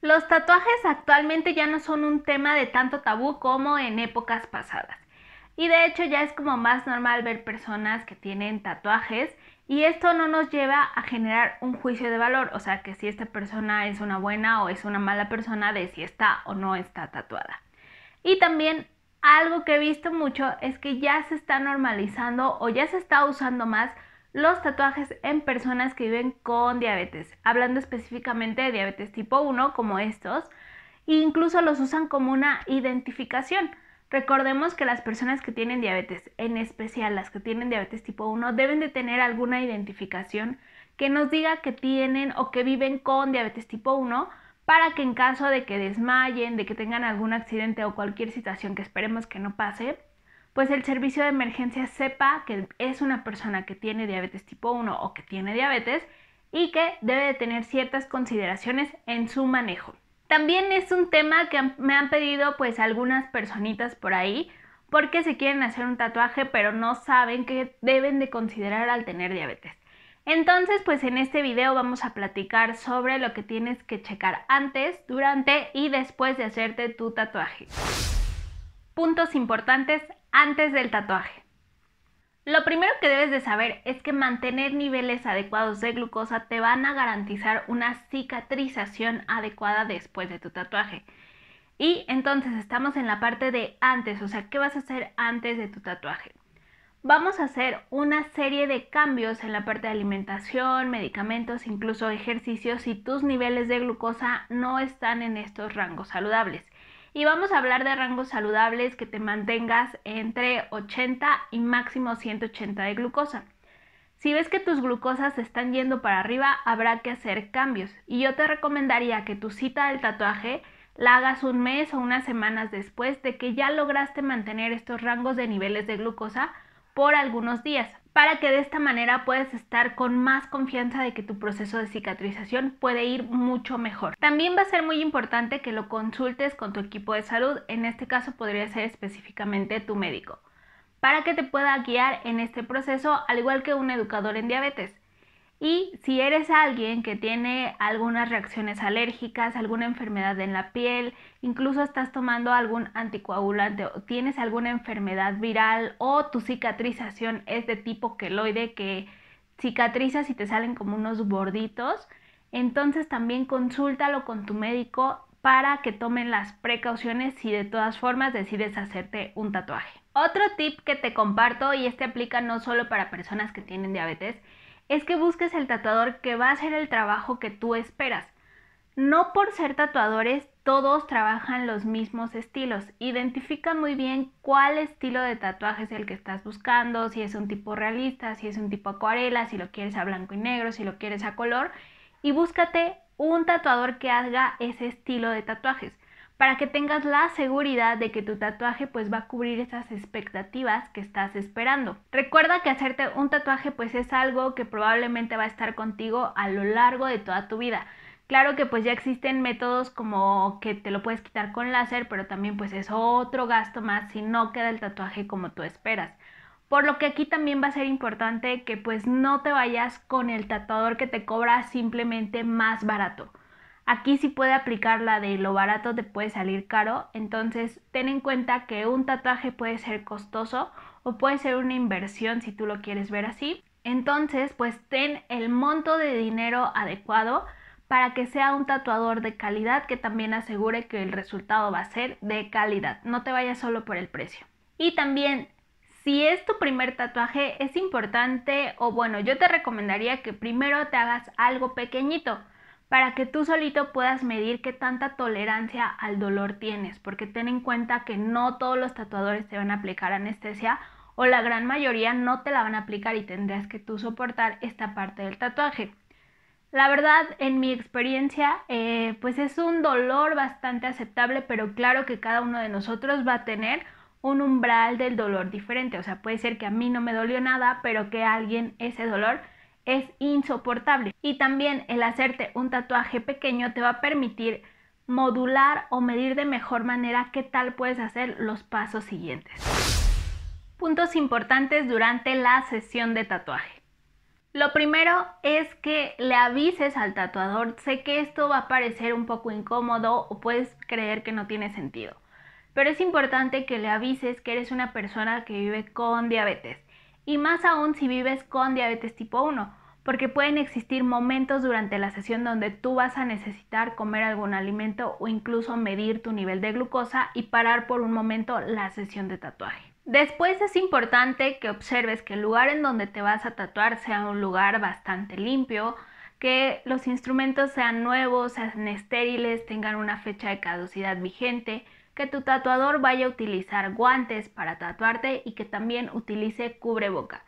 Los tatuajes actualmente ya no son un tema de tanto tabú como en épocas pasadas. Y de hecho ya es como más normal ver personas que tienen tatuajes y esto no nos lleva a generar un juicio de valor, o sea que si esta persona es una buena o es una mala persona de si está o no está tatuada. Y también algo que he visto mucho es que ya se está normalizando o ya se está usando más los tatuajes en personas que viven con diabetes, hablando específicamente de diabetes tipo 1 como estos, e incluso los usan como una identificación. Recordemos que las personas que tienen diabetes, en especial las que tienen diabetes tipo 1, deben de tener alguna identificación que nos diga que tienen o que viven con diabetes tipo 1 para que en caso de que desmayen, de que tengan algún accidente o cualquier situación que esperemos que no pase, pues el servicio de emergencia sepa que es una persona que tiene diabetes tipo 1 o que tiene diabetes y que debe de tener ciertas consideraciones en su manejo. También es un tema que me han pedido pues algunas personitas por ahí porque se quieren hacer un tatuaje pero no saben qué deben de considerar al tener diabetes. Entonces pues en este video vamos a platicar sobre lo que tienes que checar antes, durante y después de hacerte tu tatuaje. Puntos importantes antes del tatuaje. Lo primero que debes de saber es que mantener niveles adecuados de glucosa te van a garantizar una cicatrización adecuada después de tu tatuaje. Y entonces estamos en la parte de antes, o sea, ¿qué vas a hacer antes de tu tatuaje? Vamos a hacer una serie de cambios en la parte de alimentación, medicamentos, incluso ejercicios si tus niveles de glucosa no están en estos rangos saludables y vamos a hablar de rangos saludables que te mantengas entre 80 y máximo 180 de glucosa. Si ves que tus glucosas se están yendo para arriba, habrá que hacer cambios y yo te recomendaría que tu cita del tatuaje la hagas un mes o unas semanas después de que ya lograste mantener estos rangos de niveles de glucosa por algunos días para que de esta manera puedas estar con más confianza de que tu proceso de cicatrización puede ir mucho mejor. También va a ser muy importante que lo consultes con tu equipo de salud, en este caso podría ser específicamente tu médico, para que te pueda guiar en este proceso al igual que un educador en diabetes. Y si eres alguien que tiene algunas reacciones alérgicas, alguna enfermedad en la piel, incluso estás tomando algún anticoagulante o tienes alguna enfermedad viral o tu cicatrización es de tipo queloide que cicatrizas y te salen como unos borditos, entonces también consúltalo con tu médico para que tomen las precauciones si de todas formas decides hacerte un tatuaje. Otro tip que te comparto y este aplica no solo para personas que tienen diabetes, es que busques el tatuador que va a hacer el trabajo que tú esperas. No por ser tatuadores todos trabajan los mismos estilos. Identifica muy bien cuál estilo de tatuaje es el que estás buscando, si es un tipo realista, si es un tipo acuarela, si lo quieres a blanco y negro, si lo quieres a color. Y búscate un tatuador que haga ese estilo de tatuajes para que tengas la seguridad de que tu tatuaje pues va a cubrir esas expectativas que estás esperando. Recuerda que hacerte un tatuaje pues es algo que probablemente va a estar contigo a lo largo de toda tu vida. Claro que pues ya existen métodos como que te lo puedes quitar con láser, pero también pues es otro gasto más si no queda el tatuaje como tú esperas. Por lo que aquí también va a ser importante que pues no te vayas con el tatuador que te cobra simplemente más barato. Aquí sí puede aplicar la de lo barato te puede salir caro, entonces ten en cuenta que un tatuaje puede ser costoso o puede ser una inversión si tú lo quieres ver así. Entonces, pues ten el monto de dinero adecuado para que sea un tatuador de calidad que también asegure que el resultado va a ser de calidad, no te vayas solo por el precio. Y también, si es tu primer tatuaje, es importante o bueno, yo te recomendaría que primero te hagas algo pequeñito para que tú solito puedas medir qué tanta tolerancia al dolor tienes, porque ten en cuenta que no todos los tatuadores te van a aplicar anestesia o la gran mayoría no te la van a aplicar y tendrás que tú soportar esta parte del tatuaje. La verdad, en mi experiencia, eh, pues es un dolor bastante aceptable, pero claro que cada uno de nosotros va a tener un umbral del dolor diferente. O sea, puede ser que a mí no me dolió nada, pero que a alguien ese dolor es insoportable. Y también el hacerte un tatuaje pequeño te va a permitir modular o medir de mejor manera qué tal puedes hacer los pasos siguientes. Puntos importantes durante la sesión de tatuaje. Lo primero es que le avises al tatuador, sé que esto va a parecer un poco incómodo o puedes creer que no tiene sentido, pero es importante que le avises que eres una persona que vive con diabetes y más aún si vives con diabetes tipo 1, porque pueden existir momentos durante la sesión donde tú vas a necesitar comer algún alimento o incluso medir tu nivel de glucosa y parar por un momento la sesión de tatuaje. Después es importante que observes que el lugar en donde te vas a tatuar sea un lugar bastante limpio, que los instrumentos sean nuevos, sean estériles, tengan una fecha de caducidad vigente, que tu tatuador vaya a utilizar guantes para tatuarte y que también utilice cubreboca.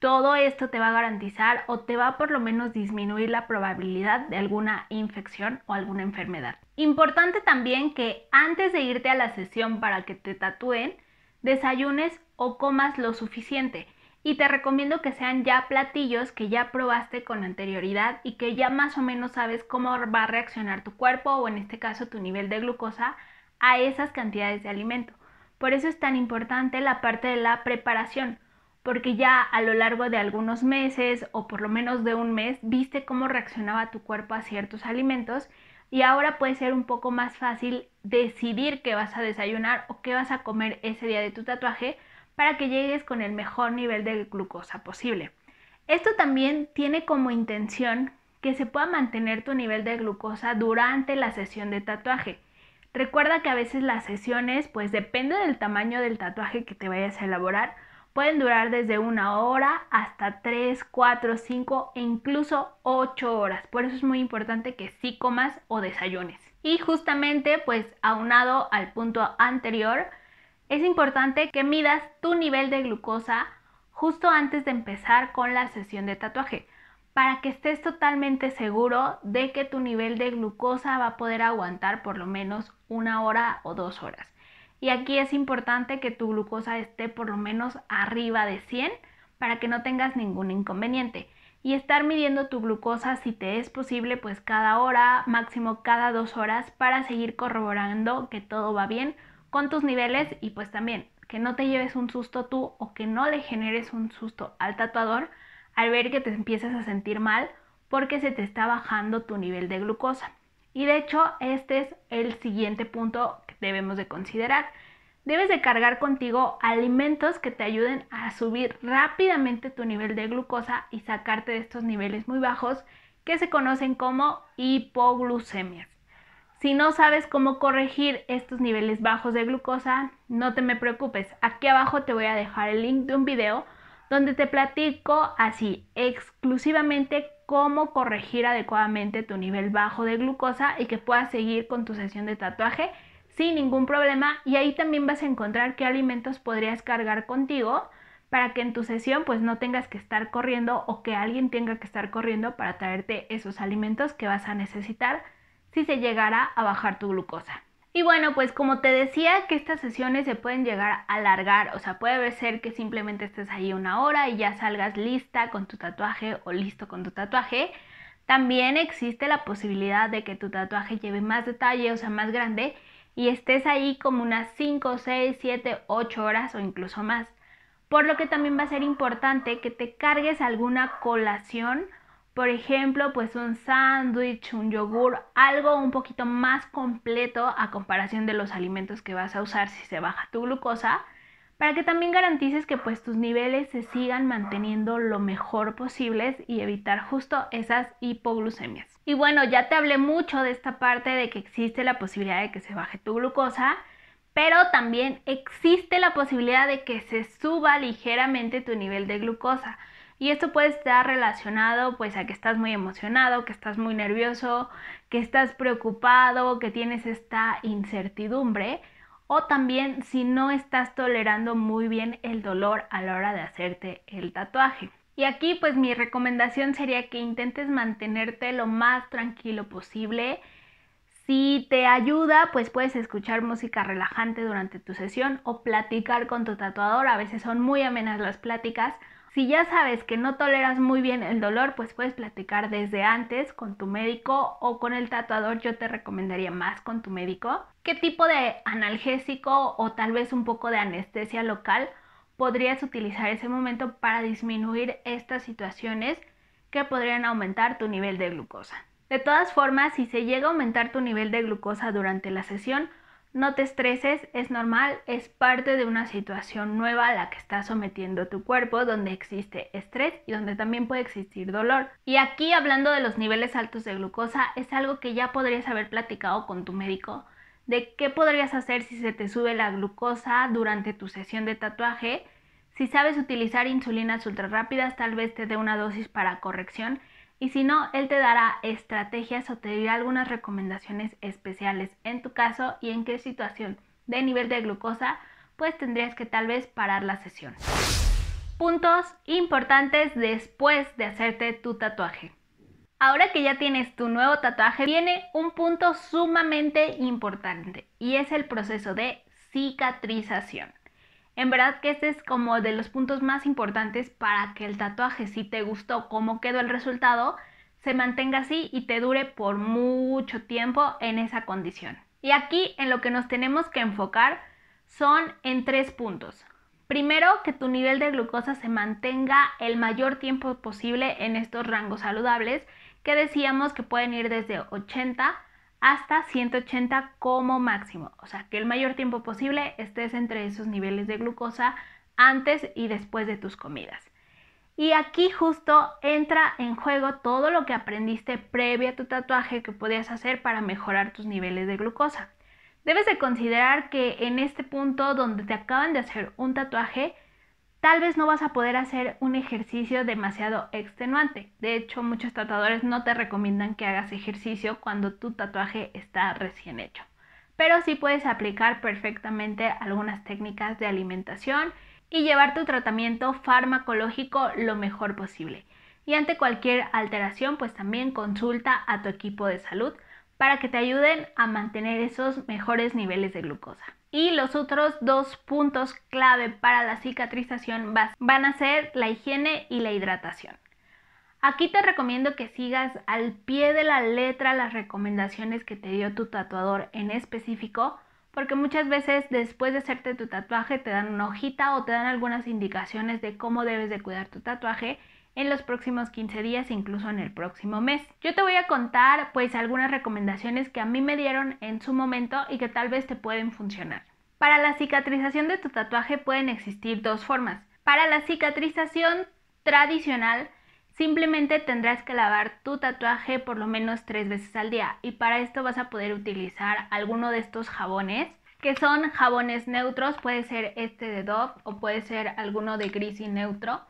Todo esto te va a garantizar o te va a por lo menos disminuir la probabilidad de alguna infección o alguna enfermedad. Importante también que antes de irte a la sesión para que te tatúen, desayunes o comas lo suficiente. Y te recomiendo que sean ya platillos que ya probaste con anterioridad y que ya más o menos sabes cómo va a reaccionar tu cuerpo o en este caso tu nivel de glucosa a esas cantidades de alimento. Por eso es tan importante la parte de la preparación porque ya a lo largo de algunos meses o por lo menos de un mes viste cómo reaccionaba tu cuerpo a ciertos alimentos y ahora puede ser un poco más fácil decidir qué vas a desayunar o qué vas a comer ese día de tu tatuaje para que llegues con el mejor nivel de glucosa posible. Esto también tiene como intención que se pueda mantener tu nivel de glucosa durante la sesión de tatuaje. Recuerda que a veces las sesiones pues depende del tamaño del tatuaje que te vayas a elaborar, Pueden durar desde una hora hasta 3, 4, 5 e incluso 8 horas. Por eso es muy importante que sí comas o desayunes. Y justamente pues aunado al punto anterior, es importante que midas tu nivel de glucosa justo antes de empezar con la sesión de tatuaje para que estés totalmente seguro de que tu nivel de glucosa va a poder aguantar por lo menos una hora o dos horas. Y aquí es importante que tu glucosa esté por lo menos arriba de 100 para que no tengas ningún inconveniente. Y estar midiendo tu glucosa si te es posible pues cada hora, máximo cada dos horas para seguir corroborando que todo va bien con tus niveles y pues también que no te lleves un susto tú o que no le generes un susto al tatuador al ver que te empiezas a sentir mal porque se te está bajando tu nivel de glucosa. Y de hecho este es el siguiente punto debemos de considerar. Debes de cargar contigo alimentos que te ayuden a subir rápidamente tu nivel de glucosa y sacarte de estos niveles muy bajos que se conocen como hipoglucemias. Si no sabes cómo corregir estos niveles bajos de glucosa, no te me preocupes. Aquí abajo te voy a dejar el link de un video donde te platico así exclusivamente cómo corregir adecuadamente tu nivel bajo de glucosa y que puedas seguir con tu sesión de tatuaje sin ningún problema y ahí también vas a encontrar qué alimentos podrías cargar contigo para que en tu sesión pues no tengas que estar corriendo o que alguien tenga que estar corriendo para traerte esos alimentos que vas a necesitar si se llegara a bajar tu glucosa. Y bueno, pues como te decía que estas sesiones se pueden llegar a alargar, o sea, puede ser que simplemente estés ahí una hora y ya salgas lista con tu tatuaje o listo con tu tatuaje. También existe la posibilidad de que tu tatuaje lleve más detalle, o sea, más grande, y estés ahí como unas 5, 6, 7, 8 horas o incluso más. Por lo que también va a ser importante que te cargues alguna colación, por ejemplo, pues un sándwich, un yogur, algo un poquito más completo a comparación de los alimentos que vas a usar si se baja tu glucosa para que también garantices que pues tus niveles se sigan manteniendo lo mejor posible y evitar justo esas hipoglucemias. Y bueno, ya te hablé mucho de esta parte de que existe la posibilidad de que se baje tu glucosa, pero también existe la posibilidad de que se suba ligeramente tu nivel de glucosa. Y esto puede estar relacionado pues a que estás muy emocionado, que estás muy nervioso, que estás preocupado, que tienes esta incertidumbre o también si no estás tolerando muy bien el dolor a la hora de hacerte el tatuaje. Y aquí pues mi recomendación sería que intentes mantenerte lo más tranquilo posible. Si te ayuda, pues puedes escuchar música relajante durante tu sesión o platicar con tu tatuador. A veces son muy amenas las pláticas si ya sabes que no toleras muy bien el dolor, pues puedes platicar desde antes con tu médico o con el tatuador. Yo te recomendaría más con tu médico. ¿Qué tipo de analgésico o tal vez un poco de anestesia local podrías utilizar ese momento para disminuir estas situaciones que podrían aumentar tu nivel de glucosa? De todas formas, si se llega a aumentar tu nivel de glucosa durante la sesión, no te estreses, es normal, es parte de una situación nueva a la que está sometiendo tu cuerpo, donde existe estrés y donde también puede existir dolor. Y aquí hablando de los niveles altos de glucosa, es algo que ya podrías haber platicado con tu médico, de qué podrías hacer si se te sube la glucosa durante tu sesión de tatuaje. Si sabes utilizar insulinas rápidas, tal vez te dé una dosis para corrección y si no, él te dará estrategias o te dirá algunas recomendaciones especiales en tu caso y en qué situación de nivel de glucosa pues tendrías que tal vez parar la sesión. Puntos importantes después de hacerte tu tatuaje. Ahora que ya tienes tu nuevo tatuaje, viene un punto sumamente importante y es el proceso de cicatrización. En verdad que este es como de los puntos más importantes para que el tatuaje, si te gustó cómo quedó el resultado, se mantenga así y te dure por mucho tiempo en esa condición. Y aquí en lo que nos tenemos que enfocar son en tres puntos. Primero, que tu nivel de glucosa se mantenga el mayor tiempo posible en estos rangos saludables que decíamos que pueden ir desde 80 hasta 180 como máximo. O sea, que el mayor tiempo posible estés entre esos niveles de glucosa antes y después de tus comidas. Y aquí justo entra en juego todo lo que aprendiste previo a tu tatuaje que podías hacer para mejorar tus niveles de glucosa. Debes de considerar que en este punto donde te acaban de hacer un tatuaje, tal vez no vas a poder hacer un ejercicio demasiado extenuante. De hecho, muchos tratadores no te recomiendan que hagas ejercicio cuando tu tatuaje está recién hecho. Pero sí puedes aplicar perfectamente algunas técnicas de alimentación y llevar tu tratamiento farmacológico lo mejor posible. Y ante cualquier alteración, pues también consulta a tu equipo de salud para que te ayuden a mantener esos mejores niveles de glucosa. Y los otros dos puntos clave para la cicatrización van a ser la higiene y la hidratación. Aquí te recomiendo que sigas al pie de la letra las recomendaciones que te dio tu tatuador en específico, porque muchas veces después de hacerte tu tatuaje te dan una hojita o te dan algunas indicaciones de cómo debes de cuidar tu tatuaje en los próximos 15 días, e incluso en el próximo mes. Yo te voy a contar pues algunas recomendaciones que a mí me dieron en su momento y que tal vez te pueden funcionar. Para la cicatrización de tu tatuaje pueden existir dos formas. Para la cicatrización tradicional, simplemente tendrás que lavar tu tatuaje por lo menos tres veces al día y para esto vas a poder utilizar alguno de estos jabones que son jabones neutros, puede ser este de Dove o puede ser alguno de Greasy neutro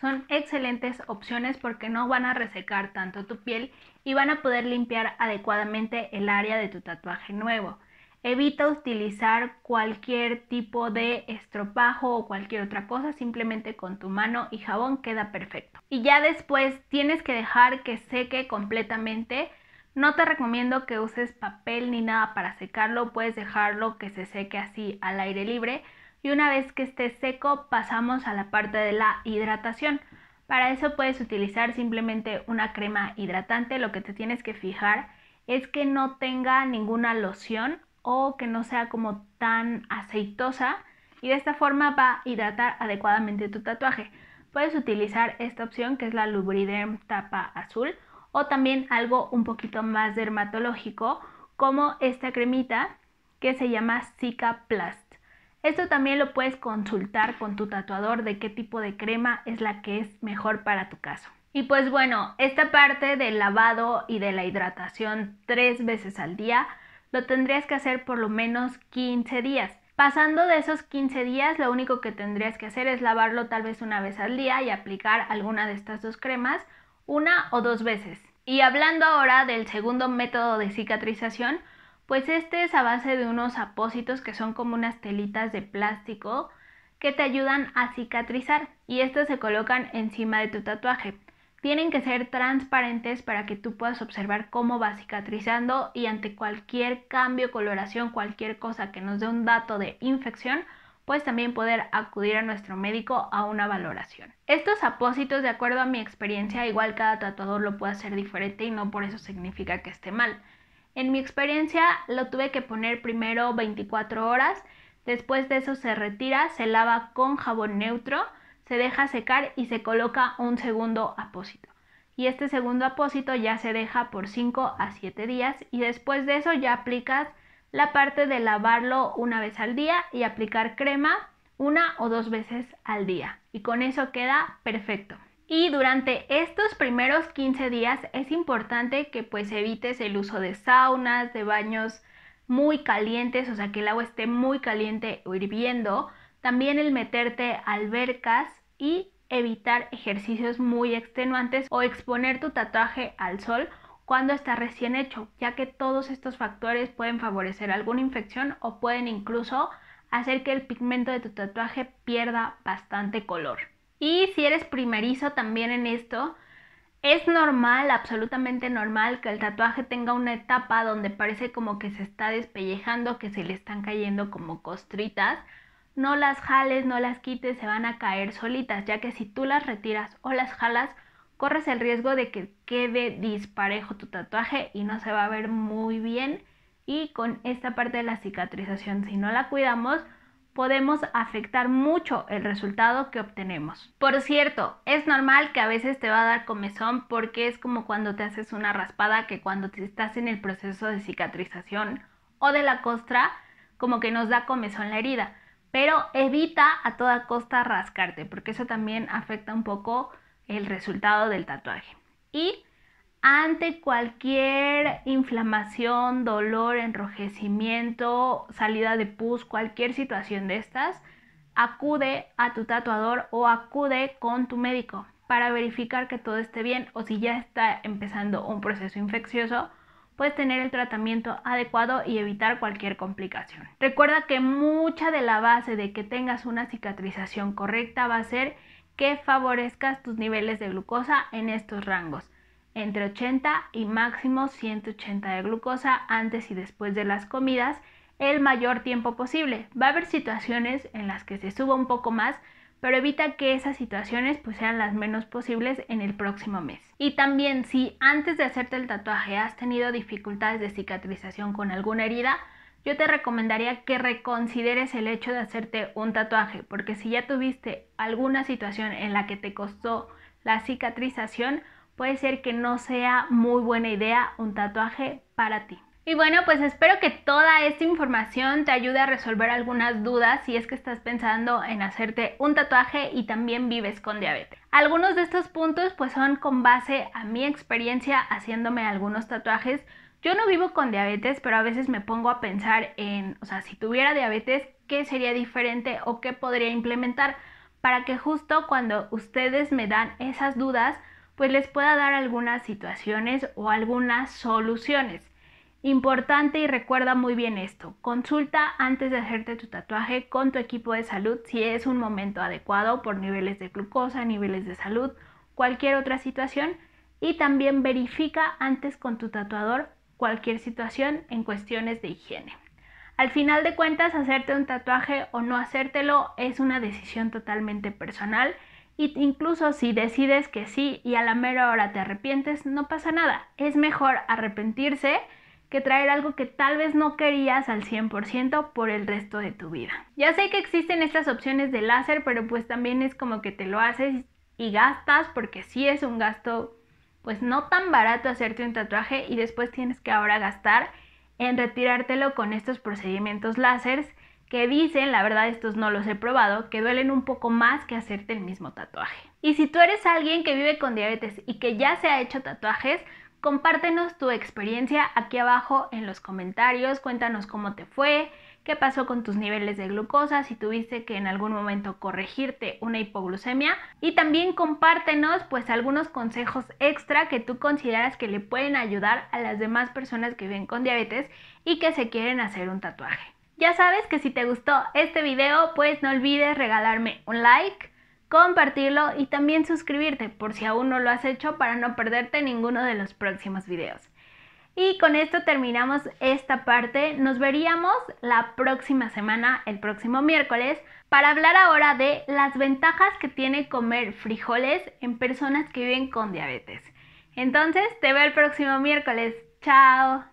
son excelentes opciones porque no van a resecar tanto tu piel y van a poder limpiar adecuadamente el área de tu tatuaje nuevo. Evita utilizar cualquier tipo de estropajo o cualquier otra cosa, simplemente con tu mano y jabón queda perfecto. Y ya después tienes que dejar que seque completamente. No te recomiendo que uses papel ni nada para secarlo, puedes dejarlo que se seque así al aire libre y una vez que esté seco pasamos a la parte de la hidratación. Para eso puedes utilizar simplemente una crema hidratante, lo que te tienes que fijar es que no tenga ninguna loción o que no sea como tan aceitosa y de esta forma va a hidratar adecuadamente tu tatuaje. Puedes utilizar esta opción que es la Lubriderm tapa azul o también algo un poquito más dermatológico como esta cremita que se llama Zika Plast. Esto también lo puedes consultar con tu tatuador de qué tipo de crema es la que es mejor para tu caso. Y pues bueno, esta parte del lavado y de la hidratación tres veces al día lo tendrías que hacer por lo menos 15 días. Pasando de esos 15 días, lo único que tendrías que hacer es lavarlo tal vez una vez al día y aplicar alguna de estas dos cremas una o dos veces. Y hablando ahora del segundo método de cicatrización, pues este es a base de unos apósitos que son como unas telitas de plástico que te ayudan a cicatrizar y estos se colocan encima de tu tatuaje. Tienen que ser transparentes para que tú puedas observar cómo va cicatrizando y ante cualquier cambio, coloración, cualquier cosa que nos dé un dato de infección, puedes también poder acudir a nuestro médico a una valoración. Estos apósitos, de acuerdo a mi experiencia, igual cada tatuador lo puede hacer diferente y no por eso significa que esté mal. En mi experiencia lo tuve que poner primero 24 horas, después de eso se retira, se lava con jabón neutro, se deja secar y se coloca un segundo apósito. Y este segundo apósito ya se deja por 5 a 7 días y después de eso ya aplicas la parte de lavarlo una vez al día y aplicar crema una o dos veces al día. Y con eso queda perfecto. Y durante estos primeros 15 días es importante que pues evites el uso de saunas, de baños muy calientes, o sea que el agua esté muy caliente o hirviendo. También el meterte albercas y evitar ejercicios muy extenuantes o exponer tu tatuaje al sol cuando está recién hecho, ya que todos estos factores pueden favorecer alguna infección o pueden incluso hacer que el pigmento de tu tatuaje pierda bastante color. Y si eres primerizo también en esto, es normal, absolutamente normal, que el tatuaje tenga una etapa donde parece como que se está despellejando, que se le están cayendo como costritas. No las jales, no las quites, se van a caer solitas, ya que si tú las retiras o las jalas, corres el riesgo de que quede disparejo tu tatuaje y no se va a ver muy bien. Y con esta parte de la cicatrización, si no la cuidamos, podemos afectar mucho el resultado que obtenemos. Por cierto, es normal que a veces te va a dar comezón porque es como cuando te haces una raspada que cuando te estás en el proceso de cicatrización o de la costra, como que nos da comezón la herida. Pero evita a toda costa rascarte porque eso también afecta un poco el resultado del tatuaje. Y ante cualquier inflamación, dolor, enrojecimiento, salida de pus, cualquier situación de estas, acude a tu tatuador o acude con tu médico para verificar que todo esté bien o si ya está empezando un proceso infeccioso, puedes tener el tratamiento adecuado y evitar cualquier complicación. Recuerda que mucha de la base de que tengas una cicatrización correcta va a ser que favorezcas tus niveles de glucosa en estos rangos entre 80 y máximo 180 de glucosa antes y después de las comidas el mayor tiempo posible. Va a haber situaciones en las que se suba un poco más, pero evita que esas situaciones pues, sean las menos posibles en el próximo mes. Y también si antes de hacerte el tatuaje has tenido dificultades de cicatrización con alguna herida, yo te recomendaría que reconsideres el hecho de hacerte un tatuaje, porque si ya tuviste alguna situación en la que te costó la cicatrización, puede ser que no sea muy buena idea un tatuaje para ti. Y bueno, pues espero que toda esta información te ayude a resolver algunas dudas si es que estás pensando en hacerte un tatuaje y también vives con diabetes. Algunos de estos puntos pues son con base a mi experiencia haciéndome algunos tatuajes. Yo no vivo con diabetes, pero a veces me pongo a pensar en, o sea, si tuviera diabetes, ¿qué sería diferente o qué podría implementar? Para que justo cuando ustedes me dan esas dudas, pues les pueda dar algunas situaciones o algunas soluciones. Importante y recuerda muy bien esto, consulta antes de hacerte tu tatuaje con tu equipo de salud si es un momento adecuado por niveles de glucosa, niveles de salud, cualquier otra situación y también verifica antes con tu tatuador cualquier situación en cuestiones de higiene. Al final de cuentas, hacerte un tatuaje o no hacértelo es una decisión totalmente personal y incluso si decides que sí y a la mera hora te arrepientes, no pasa nada. Es mejor arrepentirse que traer algo que tal vez no querías al 100% por el resto de tu vida. Ya sé que existen estas opciones de láser, pero pues también es como que te lo haces y gastas porque sí es un gasto pues no tan barato hacerte un tatuaje y después tienes que ahora gastar en retirártelo con estos procedimientos láseres que dicen, la verdad estos no los he probado, que duelen un poco más que hacerte el mismo tatuaje. Y si tú eres alguien que vive con diabetes y que ya se ha hecho tatuajes, compártenos tu experiencia aquí abajo en los comentarios, cuéntanos cómo te fue, qué pasó con tus niveles de glucosa, si tuviste que en algún momento corregirte una hipoglucemia y también compártenos pues algunos consejos extra que tú consideras que le pueden ayudar a las demás personas que viven con diabetes y que se quieren hacer un tatuaje. Ya sabes que si te gustó este video, pues no olvides regalarme un like, compartirlo y también suscribirte por si aún no lo has hecho para no perderte ninguno de los próximos videos. Y con esto terminamos esta parte. Nos veríamos la próxima semana, el próximo miércoles, para hablar ahora de las ventajas que tiene comer frijoles en personas que viven con diabetes. Entonces, te veo el próximo miércoles. Chao.